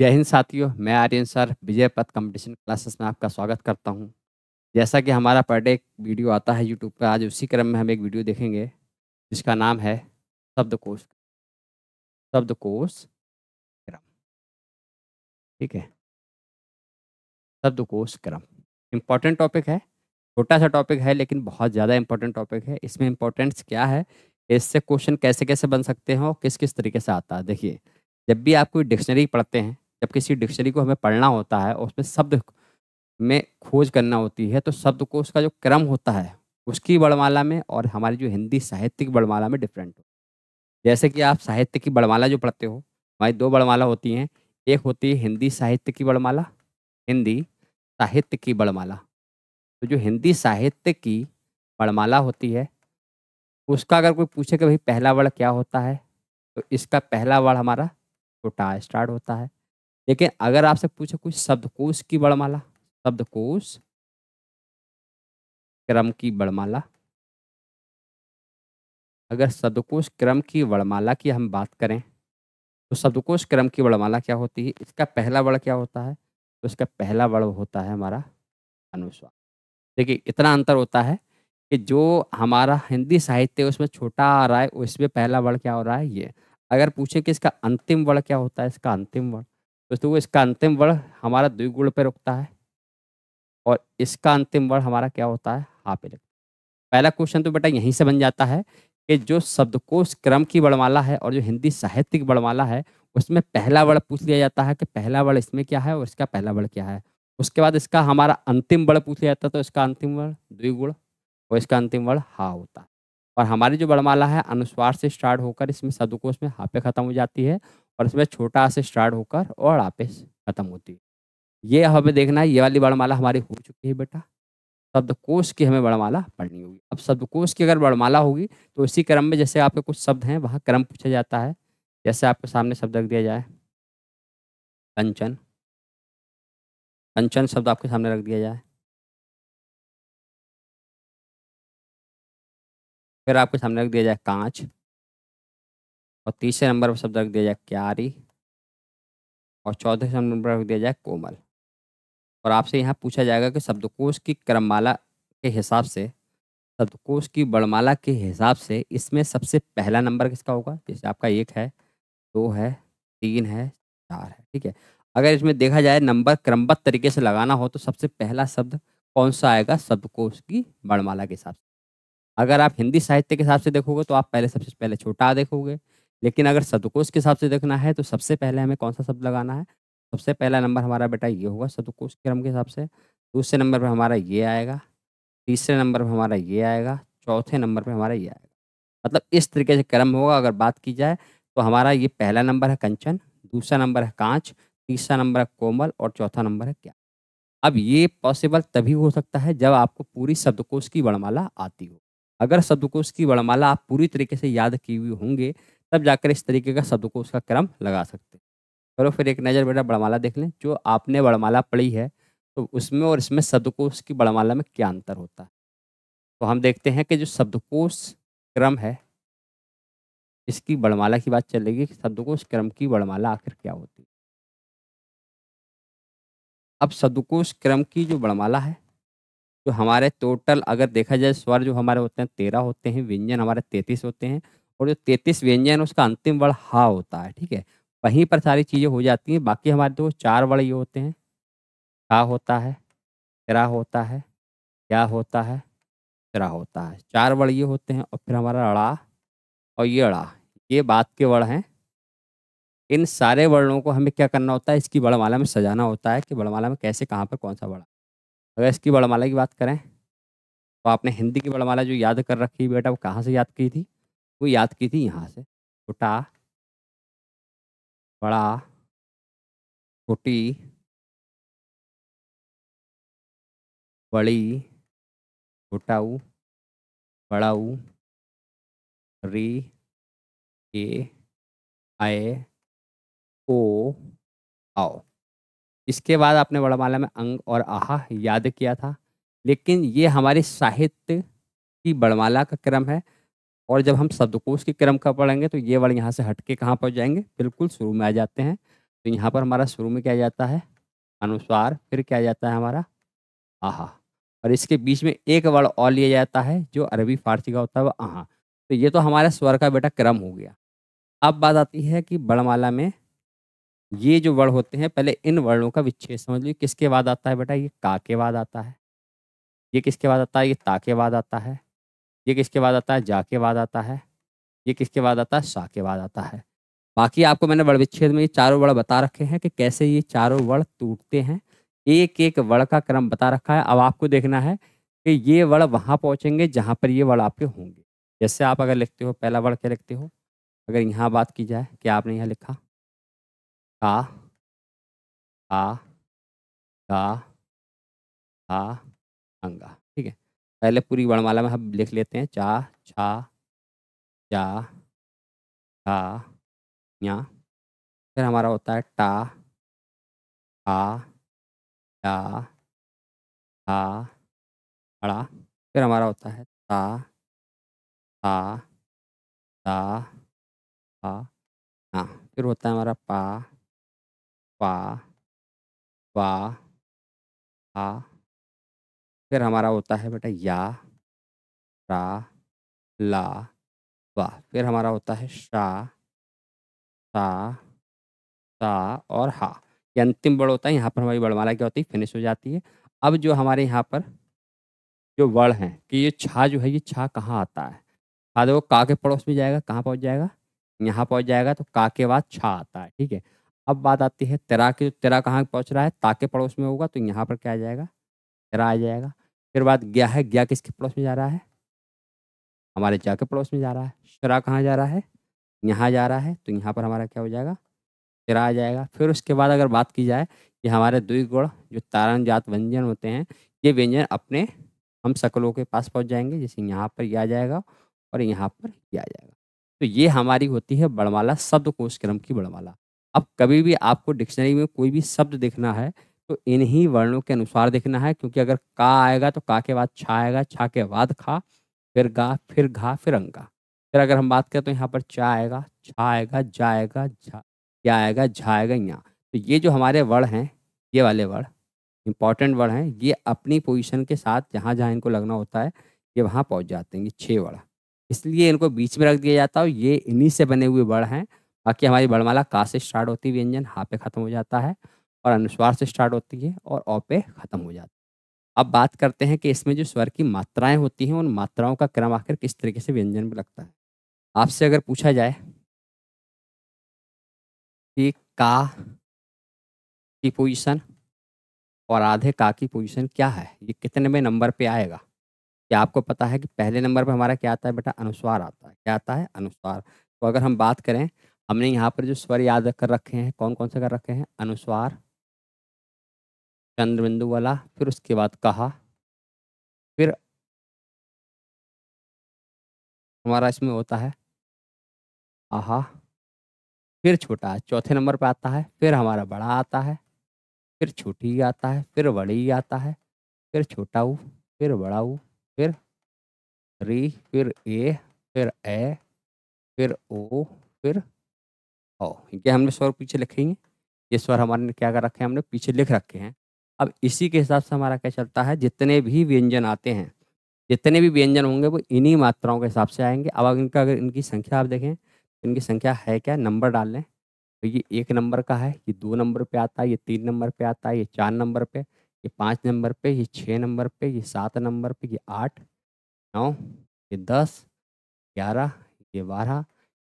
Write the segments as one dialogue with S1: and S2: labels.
S1: जय हिंद साथियों मैं आर्यन सर विजय पथ कंपटीशन क्लासेस में आपका स्वागत करता हूं जैसा कि हमारा पर डे वीडियो आता है यूट्यूब पर आज उसी क्रम में हम एक वीडियो देखेंगे जिसका नाम है शब्दकोश शब्दकोश क्रम ठीक है शब्दकोश क्रम इम्पॉर्टेंट टॉपिक है छोटा सा टॉपिक है लेकिन बहुत ज़्यादा इम्पोर्टेंट टॉपिक है इसमें इम्पोर्टेंस क्या है इससे क्वेश्चन कैसे कैसे बन सकते हैं और किस किस तरीके से आता है देखिए जब भी आप कोई डिक्शनरी पढ़ते हैं जब किसी डिक्शनरी को हमें पढ़ना होता है और उसमें शब्द में खोज करना होती है तो शब्द को उसका जो क्रम होता है उसकी बड़माला में और हमारी जो हिंदी साहित्य की बड़माला में डिफरेंट हो जैसे कि आप साहित्य की बड़माला जो पढ़ते हो हमारी दो बड़माला होती हैं एक होती है हिंदी साहित्य की बड़माला हिंदी साहित्य की बड़माला तो जो हिंदी साहित्य की वर्णमाला होती है उसका अगर कोई पूछे कि भाई पहला वर्ण क्या होता है तो इसका पहला वर्ण हमारा छोटा स्टार्ट होता है लेकिन अगर आपसे पूछे कुछ शब्दकोश की बड़माला शब्दकोश क्रम की बड़माला अगर शब्दकोश क्रम की वर्णमाला की हम बात करें तो शब्दकोश क्रम की वर्णमाला क्या होती है इसका पहला वर्ण क्या होता है तो इसका पहला वर्ण होता है हमारा अनुस्वार देखिए इतना अंतर होता है कि जो हमारा हिंदी साहित्य उसमें छोटा आ रहा है उसमें पहला वर्ण क्या हो रहा है ये अगर पूछे कि इसका अंतिम वर्ण क्या होता है इसका अंतिम वर्ण दोस्तों इसका अंतिम वर्ण हमारा द्विगुण पे रुकता है और इसका अंतिम वर्ण हमारा क्या होता है हा पे रुकता पहला क्वेश्चन तो बेटा यहीं से बन जाता है कि जो शब्दकोश क्रम की वर्णमाला है और जो हिंदी साहित्य की वर्णमाला है उसमें पहला वर्ण पूछ लिया जाता है कि पहला वर्ण इसमें क्या है और इसका पहला वर्ण क्या है उसके बाद इसका हमारा अंतिम वर्ण पूछ लिया जाता है तो इसका अंतिम वर्ण द्विगुण और इसका अंतिम वर्ण हा होता है और हमारी जो वर्णमाला है अनुस्वार से स्टार्ट होकर इसमें शब्दकोश में हा पे खत्म हो जाती है और इसमें छोटा से स्टार्ट होकर और आपेस खत्म होती है ये हमें देखना है ये वाली वर्णमाला हमारी हो चुकी है बेटा शब्दकोश की हमें वर्णमाला पढ़नी होगी अब शब्दकोश की अगर वर्णमाला होगी तो इसी क्रम में जैसे आपके कुछ शब्द हैं वहाँ क्रम पूछा जाता है जैसे आपके सामने शब्द रख दिया जाए कंचन कंचन शब्द आपके सामने रख दिया
S2: जाए फिर
S1: आपके सामने रख दिया जाए कांच और तीसरे नंबर पर शब्द रख दिया जाए क्यारी और चौथे नंबर पर रख दिया जाए कोमल और आपसे यहाँ पूछा जाएगा कि शब्दकोश की क्रममाला के हिसाब से शब्दकोश की बड़माला के हिसाब से इसमें सबसे पहला नंबर किसका होगा जैसे आपका एक है दो है तीन है चार है ठीक है अगर इसमें देखा जाए नंबर क्रमबद्ध तरीके से लगाना हो तो सबसे पहला शब्द कौन सा आएगा शब्दकोश की बड़माला के हिसाब से अगर आप हिंदी साहित्य के हिसाब से देखोगे तो आप पहले सबसे पहले छोटा देखोगे लेकिन अगर सतुकोष के हिसाब से देखना है तो सबसे पहले हमें कौन सा शब्द लगाना है सबसे पहला नंबर हमारा बेटा ये होगा सतुकोष क्रम के हिसाब से दूसरे नंबर पर हमारा ये आएगा तीसरे नंबर पर हमारा ये आएगा चौथे नंबर पर हमारा ये आएगा मतलब इस तरीके से क्रम होगा अगर बात की जाए तो हमारा ये पहला नंबर है कंचन दूसरा नंबर है कांच तीसरा नंबर है कोमल और चौथा नंबर है क्या अब ये पॉसिबल तभी हो सकता है जब आपको पूरी शब्दकोश की वर्णमाला आती हो अगर शब्दकोश की वर्णमाला आप पूरी तरीके से याद की हुई होंगे तब जाकर इस तरीके का शब्द को उसका क्रम लगा सकते हैं करो फिर एक नज़र बेटा बड़माला देख लें जो आपने बड़माला पढ़ी है तो उसमें और इसमें शब्दकोश की बड़माला में क्या अंतर होता है तो हम देखते हैं कि जो शब्दकोश क्रम है इसकी बड़माला की बात चलेगी कि शब्दकोश क्रम की बड़माला आखिर क्या होती है अब शब्दकोश क्रम की जो बड़माला है जो हमारे टोटल अगर देखा जाए स्वर जो हमारे होते हैं तेरह होते हैं व्यंजन हमारे तैतीस होते हैं और जो तैतीस व्यंजन उसका अंतिम वर्ण हा होता है ठीक है वहीं पर सारी चीज़ें हो जाती हैं बाकी हमारे तो चार वर्ण ये होते हैं का होता है त्रा होता है क्या होता है त्रा होता है चार वर्ण ये होते हैं और फिर हमारा अड़ा और ये अड़ा ये बात के वर्ण हैं इन सारे वर्णों को हमें क्या करना होता है इसकी वर्णमाला में सजाना होता है कि वर्णमाला में कैसे कहाँ पर कौन सा वर्ण अगर इसकी वर्णमाला की बात करें तो आपने हिंदी की वर्णमाला जो याद कर रखी बेटा वो कहाँ से याद की थी वो याद की थी यहाँ से छोटा बड़ा
S2: छोटी बड़ी छोटाऊ बड़ाऊ री ए आए
S1: ओ आओ इसके बाद आपने वर्णमाला में अंग और आहा याद किया था लेकिन ये हमारे साहित्य की वर्णमाला का क्रम है और जब हम शब्दकोश के क्रम का पढ़ेंगे तो ये वर्ड यहाँ से हट के कहाँ पहुँच जाएंगे बिल्कुल शुरू में आ जाते हैं तो यहाँ पर हमारा शुरू में क्या जाता है अनुस्वार फिर क्या जाता है हमारा आहा और इसके बीच में एक वर्ड और लिया जाता है जो अरबी फारसी का होता है वह आहा तो ये तो हमारा स्वर का बेटा क्रम हो गया अब बात आती है कि वर्णमाला में ये जो वर्ण होते हैं पहले इन वर्णों का विच्छेद समझ लीजिए किसके बाद आता है बेटा ये का के बाद आता है ये किसके बाद आता है ये ता के बाद आता है ये किसके बाद आता है जा के बाद आता है ये किसके बाद आता है सा के बाद आता है बाकी आपको मैंने वर्ण विच्छेद में ये चारों वर्ण बता रखे हैं कि कैसे ये चारों वर्ण टूटते हैं एक एक वर्ण का क्रम बता रखा है अब आपको देखना है कि ये वर्ण वहाँ पहुँचेंगे जहाँ पर ये वर्ण आपके होंगे जैसे आप अगर लिखते हो पहला वर्ण क्या लिखते हो अगर यहाँ बात की जाए कि आपने यहाँ लिखा
S2: का आ आ, आ अंगा
S1: पहले पूरी वर्णमाला में हम लिख लेते हैं चा छा जा छा या फिर हमारा
S2: होता है टा आ या आ अड़ा फिर हमारा होता है ता आ ता आ हाँ फिर होता है हमारा पा पा पा आ फिर हमारा होता है बेटा या रा ला
S1: वा फिर हमारा होता है शा सा सा और हा ये अंतिम वर्ण होता है यहाँ पर हमारी वर्णमाला क्या होती है फिनिश हो जाती है अब जो हमारे यहाँ पर जो वर्ण हैं कि ये छा जो है ये छा कहाँ आता है छा देखो का के पड़ोस में जाएगा कहाँ पहुँच जाएगा यहाँ पहुँच जाएगा तो का के बाद छा आता है ठीक है अब बात आती है तेरा के तेरा कहाँ पहुँच रहा है ता के पड़ोस में होगा तो यहाँ पर क्या आ जाएगा तेरा आ जाएगा फिर बाद गया है गया किसके पड़ोस में जा रहा है हमारे जा के पड़ोस में जा रहा है शरा कहाँ जा रहा है यहाँ जा रहा है तो यहाँ पर हमारा क्या हो जाएगा शरा आ जाएगा फिर उसके बाद अगर बात की जाए कि हमारे दुई गुण जो तारण जात व्यंजन होते हैं ये व्यंजन अपने हम सकलों के पास पहुँच जाएंगे जैसे यहाँ पर यह आ जाएगा और यहाँ पर यह आ जाएगा तो ये हमारी होती है बड़माला शब्द कोश क्रम की बड़माला अब कभी भी आपको डिक्शनरी में कोई भी शब्द देखना है तो इन्हीं वर्णों के अनुसार देखना है क्योंकि अगर का आएगा तो का के बाद छा आएगा छा के बाद खा फिर गा फिर घा फिर अंगा फिर अगर हम बात करें तो यहाँ पर चा आएगा छा आएगा जाएगा झा क्या आएगा झा आएगा यहाँ तो ये जो हमारे वर्ण हैं ये वाले वर्ण इंपॉर्टेंट वर्ण हैं ये अपनी पोजिशन के साथ जहाँ जहाँ इनको लगना होता है ये वहाँ पहुँच जाते हैं ये छः वर्ण इसलिए इनको बीच में रख दिया जाता है ये इन्हीं से बने हुए वर्ण हैं बाकी हमारी वर्णमाला का से स्टार्ट होती है व्यंजन हाँ पे खत्म हो जाता है और अनुस्वार से स्टार्ट होती है और औ पे ख़त्म हो जाती है अब बात करते हैं कि इसमें जो स्वर की मात्राएं होती हैं उन मात्राओं का क्रम आखिर किस तरीके से व्यंजन में लगता है आपसे अगर पूछा जाए कि का की पोजीशन और आधे का की पोजीशन क्या है ये कितने में नंबर पे आएगा क्या आपको पता है कि पहले नंबर पर हमारा क्या आता है बेटा अनुस्वार आता है क्या आता है अनुस्वार तो अगर हम बात करें हमने यहाँ पर जो स्वर याद कर रखे हैं कौन कौन से कर रखे हैं अनुस्वार चंद्र बिंदु वाला फिर उसके बाद
S2: कहा फिर हमारा
S1: इसमें होता है आहा फिर छोटा चौथे नंबर पे आता है फिर हमारा बड़ा आता है फिर छोटी आता है फिर बड़ी आता है फिर छोटा ऊ फिर बड़ा ऊ फिर री फिर ए फिर ए फिर ओ फिर ओ ये हमने स्वर पीछे लिखेंगे ये स्वर हमारे ने क्या कर रखे हैं हमने पीछे लिख रखे हैं अब इसी के हिसाब से हमारा क्या चलता है जितने भी व्यंजन आते हैं जितने भी व्यंजन होंगे वो इन्हीं मात्राओं के हिसाब से आएंगे अब इनका अगर इनकी संख्या आप देखें इनकी संख्या है क्या नंबर डाल लें तो ये एक नंबर का है ये दो नंबर पे आता है ये तीन नंबर पे आता है ये चार नंबर पे ये पाँच नंबर पे ये छः नंबर पे ये सात नंबर पे ये आठ नौ ये दस ग्यारह ये बारह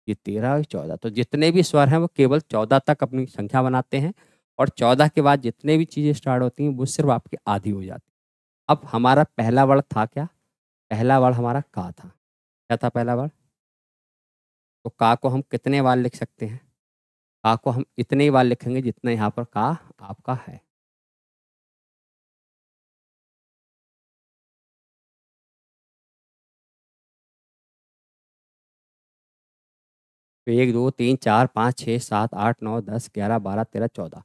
S1: ये तेरह और चौदह तो जितने भी स्वर हैं वो केवल चौदह तक अपनी संख्या बनाते हैं और चौदह के बाद जितने भी चीज़ें स्टार्ट होती हैं वो सिर्फ आपकी आधी हो जाती अब हमारा पहला वर्ड था क्या पहला वर्ड हमारा का था क्या था पहला वर्ड तो का को हम कितने बार लिख सकते हैं का को हम इतने
S2: ही बार लिखेंगे जितना यहाँ पर का आपका है
S1: तो एक दो तीन चार पाँच छः सात आठ नौ दस ग्यारह बारह तेरह चौदह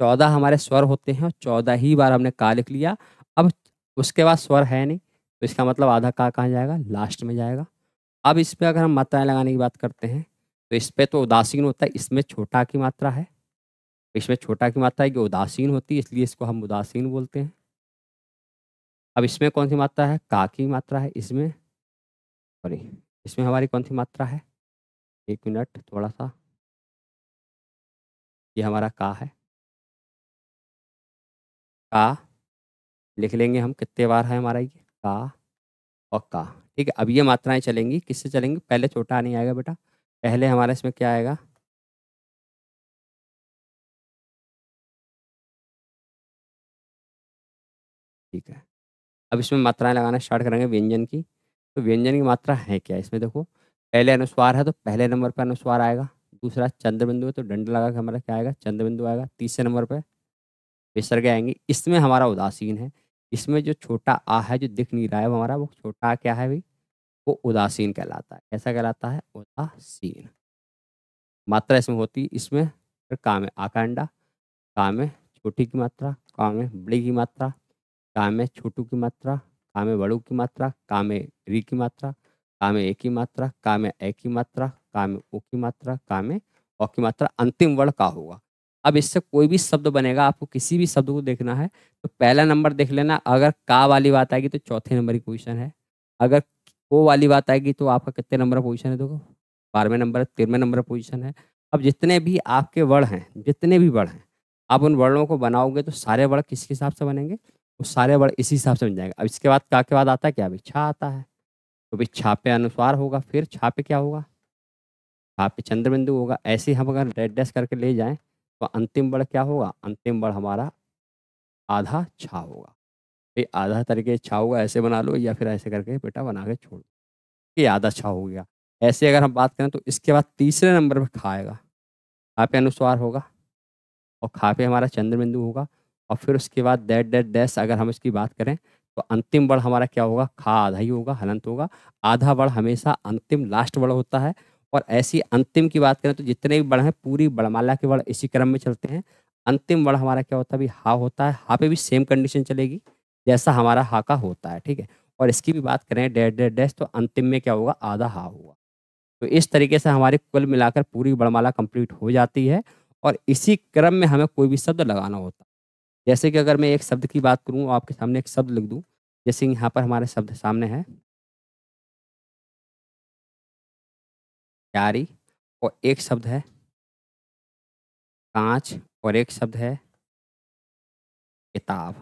S1: चौदह हमारे स्वर होते हैं और चौदह ही बार हमने का लिख लिया अब उसके बाद स्वर है नहीं तो इसका मतलब आधा का कहाँ जाएगा लास्ट में जाएगा अब इस पर अगर हम मात्राएं लगाने की बात करते हैं तो इस पर तो उदासीन होता है इसमें छोटा की मात्रा है इसमें छोटा की मात्रा है कि उदासीन होती है इसलिए इसको हम उदासीन बोलते हैं अब इसमें कौन सी मात्रा है का की मात्रा है इसमें सॉरी इसमें हमारी कौन सी मात्रा है एक मिनट थोड़ा सा ये हमारा का है का लिख लेंगे हम कितने बार है हमारा ये का और का ठीक है अब ये मात्राएं चलेंगी किससे चलेंगी पहले छोटा नहीं आएगा बेटा पहले हमारा इसमें क्या आएगा ठीक है अब इसमें मात्राएं लगाना स्टार्ट करेंगे व्यंजन की तो व्यंजन की मात्रा है क्या इसमें देखो पहले अनुस्वार है तो पहले नंबर पर अनुस्वार आएगा दूसरा चंद्र बिंदु है तो डंड लगा के हमारा क्या आएगा चंद्र बिंदु आएगा तीसरे नंबर पर विसर्ग आएंगे इसमें हमारा उदासीन है इसमें जो छोटा आ है जो दिख नहीं रहा है वो हमारा वो छोटा क्या है भाई वो उदासीन कहलाता है कैसा कहलाता है उदासीन मात्रा इसमें होती इसमें फिर काम है आकांडा काम है छोटी की मात्रा काम है बड़ी की मात्रा काम है छोटू की मात्रा काम है बड़ू की मात्रा काम है री की मात्रा काम है ए की मात्रा काम है ए की मात्रा काम है ओ की मात्रा काम है और की मात्रा अंतिम वर्ण का होगा अब इससे कोई भी शब्द बनेगा आपको किसी भी शब्द को देखना है तो पहला नंबर देख लेना अगर का वाली बात आएगी तो चौथे नंबर की पोजिशन है अगर को वाली बात आएगी तो आपका कितने नंबर पोजिशन है देखो बारहवें नंबर तेरहवें नंबर पोजिशन है अब जितने भी आपके वर्ण हैं जितने भी वर्ण हैं आप उन वर्णों को बनाओगे तो सारे वर्ण किसके हिसाब से बनेंगे वो सारे वर्ण इसी हिसाब से बन जाएंगे अब इसके बाद का के बाद आता है क्या अभी छा आता है तो भी छापे अनुसार होगा फिर छापे क्या होगा छापे चंद्रबिंदु होगा ऐसे हम अगर रेड डेस्क करके ले जाएं तो अंतिम बड़ क्या होगा अंतिम बड़ हमारा आधा छा होगा ये आधा तरीके छा होगा ऐसे बना लो या फिर ऐसे करके बेटा बना के छोड़ दो ये आधा छा हो गया ऐसे अगर हम बात करें तो इसके बाद तीसरे नंबर पर खाएगा खा पे अनुस्वार होगा और खा पे हमारा चंद्र बिंदु होगा और फिर उसके बाद डेड डेट डैश अगर हम इसकी बात करें तो अंतिम बड़ हमारा क्या होगा खा आधा ही होगा हलंत होगा आधा बड़ हमेशा अंतिम लास्ट बड़ होता है और ऐसी अंतिम की बात करें तो जितने भी बड़ हैं पूरी बड़माला के वर्ण इसी क्रम में चलते हैं अंतिम वर्ण हमारा क्या होता है भाई हा होता है हा पे भी सेम कंडीशन चलेगी जैसा हमारा हा का होता है ठीक है और इसकी भी बात करें डेढ़ डेढ़ डैश तो अंतिम में क्या होगा आधा हा होगा तो इस तरीके से हमारी कुल मिलाकर पूरी बड़माला कंप्लीट हो जाती है और इसी क्रम में हमें कोई भी शब्द लगाना होता है जैसे कि अगर मैं एक शब्द की बात करूँ आपके सामने एक शब्द लिख दूँ जैसे यहाँ पर हमारे शब्द सामने है
S2: प्यारी और एक शब्द है कांच
S1: और एक शब्द है किताब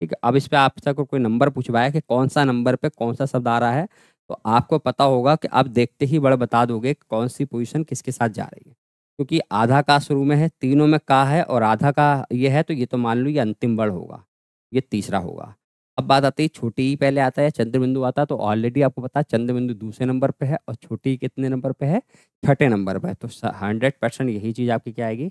S1: ठीक है अब इस पर आपसे को कोई नंबर पूछवाया कि कौन सा नंबर पे कौन सा शब्द आ रहा है तो आपको पता होगा कि आप देखते ही बड़ा बता दोगे कौन सी पोजीशन किसके साथ जा रही है क्योंकि आधा का शुरू में है तीनों में का है और आधा का ये है तो ये तो मान लो ये अंतिम बड़ होगा ये तीसरा होगा अब बात आती है छोटी ही पहले आता है चंद्र बिंदु आता है तो ऑलरेडी आपको पता है चंद्र बिंदु दूसरे नंबर पे है और छोटी कितने नंबर पे है छठे नंबर पे है तो हंड्रेड परसेंट यही चीज़ आपकी क्या आएगी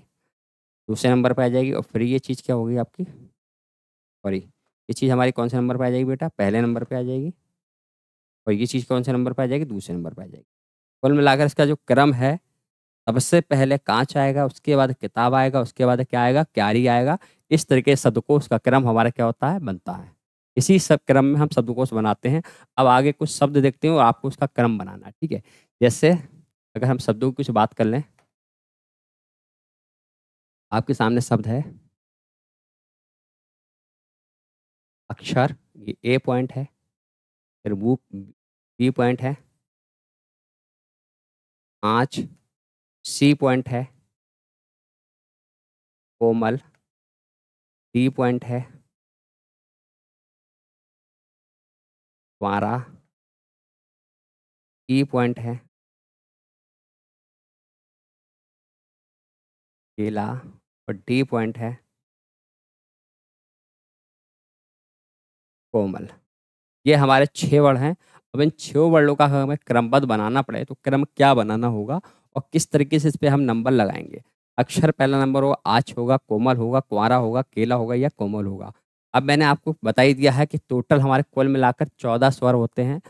S1: दूसरे नंबर पे आ जाएगी और फिर ये चीज़ क्या होगी आपकी सॉरी ये चीज़ हमारी कौन से नंबर पर आ जाएगी बेटा पहले नंबर पर आ जाएगी और ये चीज़ कौन से नंबर पर आ जाएगी दूसरे नंबर पर आ जाएगी कुल मिलाकर इसका जो क्रम है सबसे पहले कांच आएगा उसके बाद किताब आएगा उसके बाद क्या आएगा क्यारी आएगा इस तरीके से सदकोश का क्रम हमारा क्या होता है बनता है इसी सब क्रम में हम शब्दकोश बनाते हैं अब आगे कुछ शब्द देखते हैं और आपको उसका क्रम बनाना ठीक है जैसे अगर हम शब्दों की कुछ बात कर लें
S2: आपके सामने शब्द है अक्षर ये ए पॉइंट है फिर वो बी पॉइंट है आँच सी पॉइंट है कोमल डी पॉइंट है वारा ई पॉइंट है केला
S1: और डी पॉइंट है कोमल ये हमारे छह वर्ण हैं अब इन छह वर्णों का हमें क्रमबद्ध बनाना पड़े तो क्रम क्या बनाना होगा और किस तरीके से इस पर हम नंबर लगाएंगे अक्षर पहला नंबर होगा आच होगा कोमल होगा कुआरा होगा केला होगा या कोमल होगा अब मैंने आपको बता ही दिया है कि टोटल हमारे कुल मिलाकर चौदह स्वर होते हैं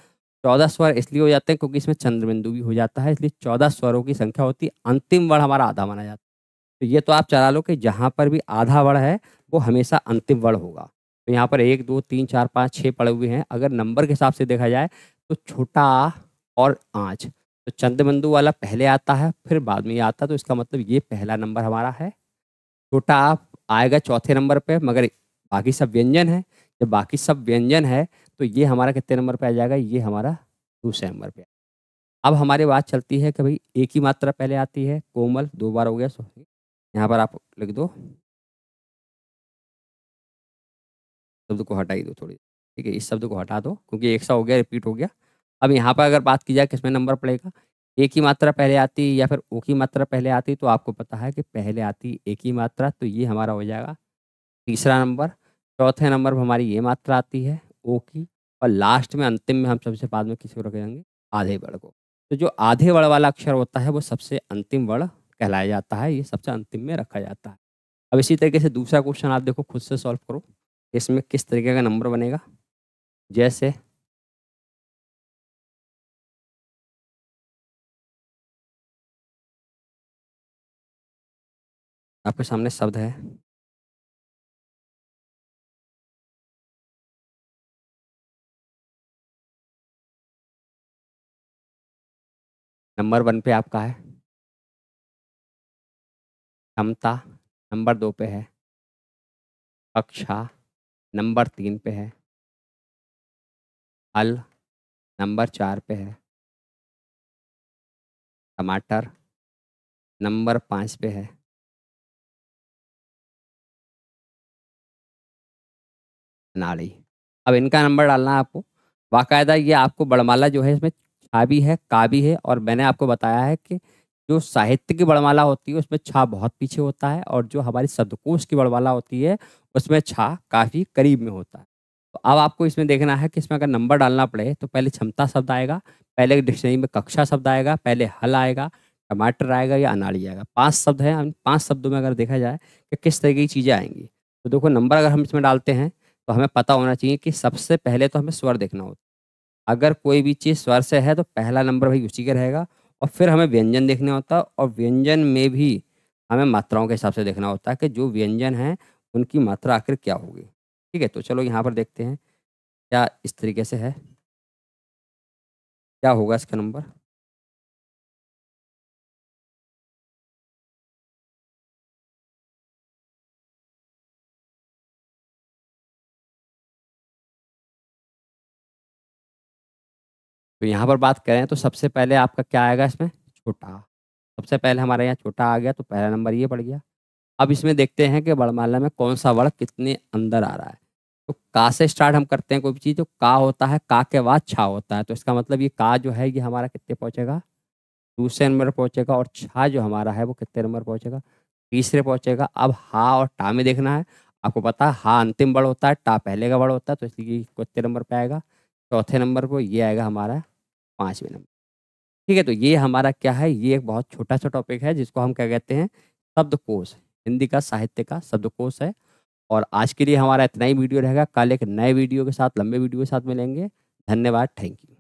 S1: चौदह स्वर इसलिए हो जाते हैं क्योंकि इसमें चंद्रबिंदु भी हो जाता है इसलिए चौदह स्वरों की संख्या होती है अंतिम वर्ण हमारा आधा माना जाता है तो ये तो आप चला लो कि जहाँ पर भी आधा वर्ण है वो हमेशा अंतिम वर्ण होगा तो यहाँ पर एक दो तीन चार पाँच छः पड़े हुए हैं अगर नंबर के हिसाब से देखा जाए तो छोटा और आँच तो चंद्रबिंदु वाला पहले आता है फिर बाद में ये आता है तो इसका मतलब ये पहला नंबर हमारा है छोटा आएगा चौथे नंबर पर मगर बाकी सब व्यंजन है जब बाकी सब व्यंजन है तो ये हमारा कितने नंबर पे आ जाएगा ये हमारा दूसरे नंबर पे अब हमारी बात चलती है कि भाई एक ही मात्रा पहले आती है कोमल दो बार हो गया सो यहाँ पर आप लिख दो शब्द को हटाई दो थोड़ी ठीक है इस शब्द को हटा दो क्योंकि एक सा हो गया रिपीट हो गया अब यहाँ पर अगर बात की जाए किसमें नंबर पड़ेगा एक ही मात्रा पहले आती या फिर ओ की मात्रा पहले आती तो आपको पता है कि पहले आती एक ही मात्रा तो ये हमारा हो जाएगा तीसरा नंबर चौथे नंबर पर हमारी ये मात्रा आती है ओ की और लास्ट में अंतिम में हम सबसे बाद में किसी को रखेंगे आधे वर्ण को तो जो आधे वर्ण वाला अक्षर होता है वो सबसे अंतिम वर्ण कहलाया जाता है ये सबसे अंतिम में रखा जाता है अब इसी तरीके से दूसरा क्वेश्चन आप देखो खुद से सॉल्व करो इसमें किस तरीके का नंबर
S2: बनेगा जैसे आपके सामने शब्द है नंबर वन पे आपका है क्षमता नंबर दो पे है कक्षा नंबर तीन पे है हल नंबर चार पे है टमाटर नंबर पाँच पे है नाड़ी
S1: अब इनका नंबर डालना है आपको बाकायदा ये आपको बड़माला जो है इसमें छा भी है का भी है और मैंने आपको बताया है कि जो साहित्य की बड़माला होती है उसमें छा बहुत पीछे होता है और जो हमारी शब्दकोश की बड़माला होती है उसमें छा काफ़ी करीब में होता है तो अब आपको इसमें देखना है कि इसमें अगर नंबर डालना पड़े तो पहले क्षमता शब्द आएगा पहले डिक्शनरी में कक्षा शब्द आएगा पहले हल आएगा टमाटर आएगा या अनाड़ी आएगा पांच शब्द हैं हम पांच शब्दों में अगर देखा जाए कि किस तरीके की चीज़ें आएंगी तो देखो नंबर अगर हम इसमें डालते हैं तो हमें पता होना चाहिए कि सबसे पहले तो हमें स्वर देखना होता है अगर कोई भी चीज़ स्वर से है तो पहला नंबर भाई उसी का रहेगा और फिर हमें व्यंजन देखना होता है और व्यंजन में भी हमें मात्राओं के हिसाब से देखना होता है कि जो व्यंजन हैं उनकी मात्रा आखिर क्या होगी ठीक है तो चलो यहाँ पर देखते हैं क्या इस तरीके से है क्या होगा इसका नंबर तो यहाँ पर बात करें तो सबसे पहले आपका क्या आएगा इसमें छोटा सबसे पहले हमारे यहाँ छोटा आ गया तो पहला नंबर ये पड़ गया अब इसमें देखते हैं कि वर्णमाला में कौन सा वर्ण कितने अंदर आ रहा है तो का से स्टार्ट हम करते हैं कोई भी चीज़ तो का होता है का के बाद छा होता है तो इसका मतलब ये का जो है ये हमारा कितने पहुँचेगा दूसरे नंबर पहुँचेगा और छा जो हमारा है वो कितने नंबर पहुँचेगा तीसरे पहुँचेगा अब हा और टा में देखना है आपको पता है हा अंतिम बड़ होता है टा पहले का बड़ होता है तो इसलिए कितने नंबर पर आएगा चौथे नंबर पर ये आएगा हमारा पाँचवें नंबर ठीक है तो ये हमारा क्या है ये एक बहुत छोटा सा टॉपिक है जिसको हम क्या कहते हैं शब्दकोश हिंदी का साहित्य का शब्दकोश है और आज के लिए हमारा इतना ही वीडियो रहेगा कल एक नए वीडियो के साथ लंबे वीडियो के साथ मिलेंगे धन्यवाद थैंक यू